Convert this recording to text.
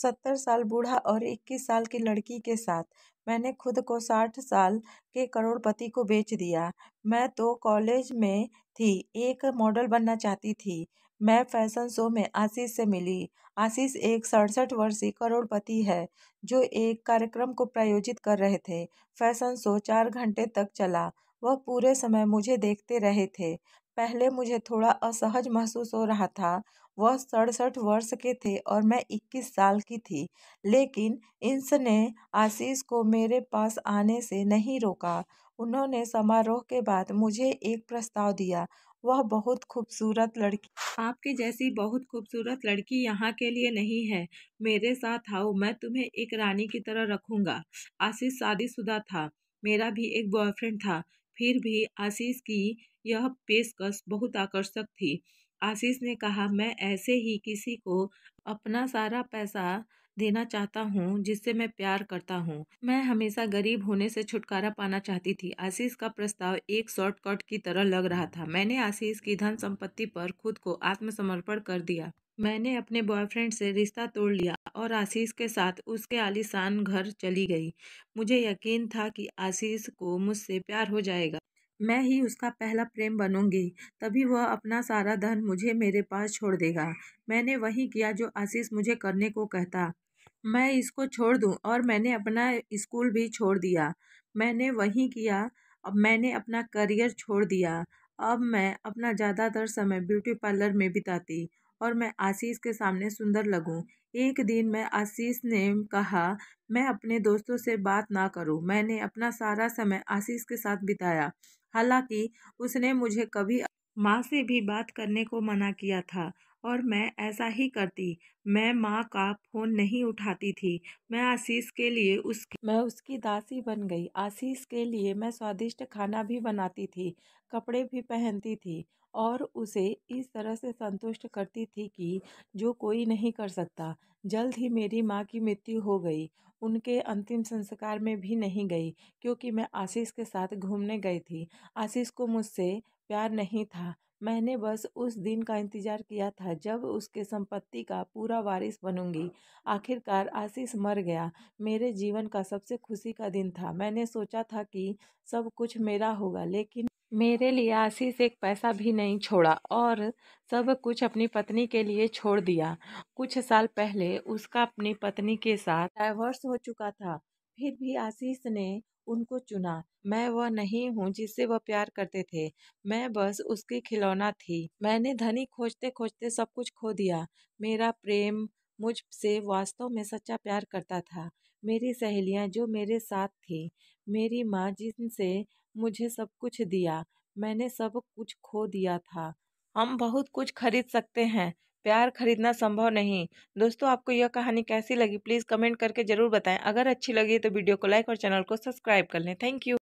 सत्तर साल बूढ़ा और इक्कीस साल की लड़की के साथ मैंने खुद को साठ साल के करोड़पति को बेच दिया मैं तो कॉलेज में थी एक मॉडल बनना चाहती थी मैं फैशन शो में आशीष से मिली आशीष एक सड़सठ वर्षीय करोड़पति है जो एक कार्यक्रम को प्रायोजित कर रहे थे फैशन शो चार घंटे तक चला वह पूरे समय मुझे देखते रहे थे पहले मुझे थोड़ा असहज महसूस हो रहा था वह सड़सठ वर्ष के थे और मैं इक्कीस साल की थी लेकिन ने आशीष को मेरे पास आने से नहीं रोका उन्होंने समारोह के बाद मुझे एक प्रस्ताव दिया वह बहुत खूबसूरत लड़की आपके जैसी बहुत खूबसूरत लड़की यहाँ के लिए नहीं है मेरे साथ आओ मैं तुम्हें एक रानी की तरह रखूँगा आशीष शादीशुदा था मेरा भी एक बॉयफ्रेंड था फिर भी आशीष की यह पेशकश बहुत आकर्षक थी आशीष ने कहा मैं ऐसे ही किसी को अपना सारा पैसा देना चाहता हूँ जिससे मैं प्यार करता हूँ मैं हमेशा गरीब होने से छुटकारा पाना चाहती थी आशीष का प्रस्ताव एक शॉर्टकट की तरह लग रहा था मैंने आशीष की धन संपत्ति पर खुद को आत्मसमर्पण कर दिया मैंने अपने बॉयफ्रेंड से रिश्ता तोड़ लिया और आशीष के साथ उसके आलिशान घर चली गई मुझे यकीन था कि आशीष को मुझसे प्यार हो जाएगा मैं ही उसका पहला प्रेम बनूंगी तभी वह अपना सारा धन मुझे मेरे पास छोड़ देगा मैंने वही किया जो आशीष मुझे करने को कहता मैं इसको छोड़ दूँ और मैंने अपना स्कूल भी छोड़ दिया मैंने वहीं किया अब मैंने अपना करियर छोड़ दिया अब मैं अपना ज़्यादातर समय ब्यूटी पार्लर में बिताती और मैं आशीष के सामने सुंदर लगूं एक दिन मैं आशीष ने कहा मैं अपने दोस्तों से बात ना करूं मैंने अपना सारा समय आशीष के साथ बिताया हालांकि उसने मुझे कभी माँ से भी बात करने को मना किया था और मैं ऐसा ही करती मैं माँ का फ़ोन नहीं उठाती थी मैं आशीष के लिए उसकी मैं उसकी दासी बन गई आशीष के लिए मैं स्वादिष्ट खाना भी बनाती थी कपड़े भी पहनती थी और उसे इस तरह से संतुष्ट करती थी कि जो कोई नहीं कर सकता जल्द ही मेरी माँ की मृत्यु हो गई उनके अंतिम संस्कार में भी नहीं गई क्योंकि मैं आशीष के साथ घूमने गई थी आशीष को मुझसे प्यार नहीं था मैंने बस उस दिन का इंतज़ार किया था जब उसके संपत्ति का पूरा वारिस बनूंगी आखिरकार आशीष मर गया मेरे जीवन का सबसे खुशी का दिन था मैंने सोचा था कि सब कुछ मेरा होगा लेकिन मेरे लिए आशीष एक पैसा भी नहीं छोड़ा और सब कुछ अपनी पत्नी के लिए छोड़ दिया कुछ साल पहले उसका अपनी पत्नी के साथ डाइवर्स हो चुका था फिर भी आशीष ने उनको चुना मैं वह नहीं हूँ जिससे वह प्यार करते थे मैं बस उसकी खिलौना थी मैंने धनी खोजते खोजते सब कुछ खो दिया मेरा प्रेम मुझसे वास्तव में सच्चा प्यार करता था मेरी सहेलियाँ जो मेरे साथ थी मेरी माँ जिनसे मुझे सब कुछ दिया मैंने सब कुछ खो दिया था हम बहुत कुछ खरीद सकते हैं प्यार खरीदना संभव नहीं दोस्तों आपको यह कहानी कैसी लगी प्लीज़ कमेंट करके ज़रूर बताएं अगर अच्छी लगी तो वीडियो को लाइक और चैनल को सब्सक्राइब कर लें थैंक यू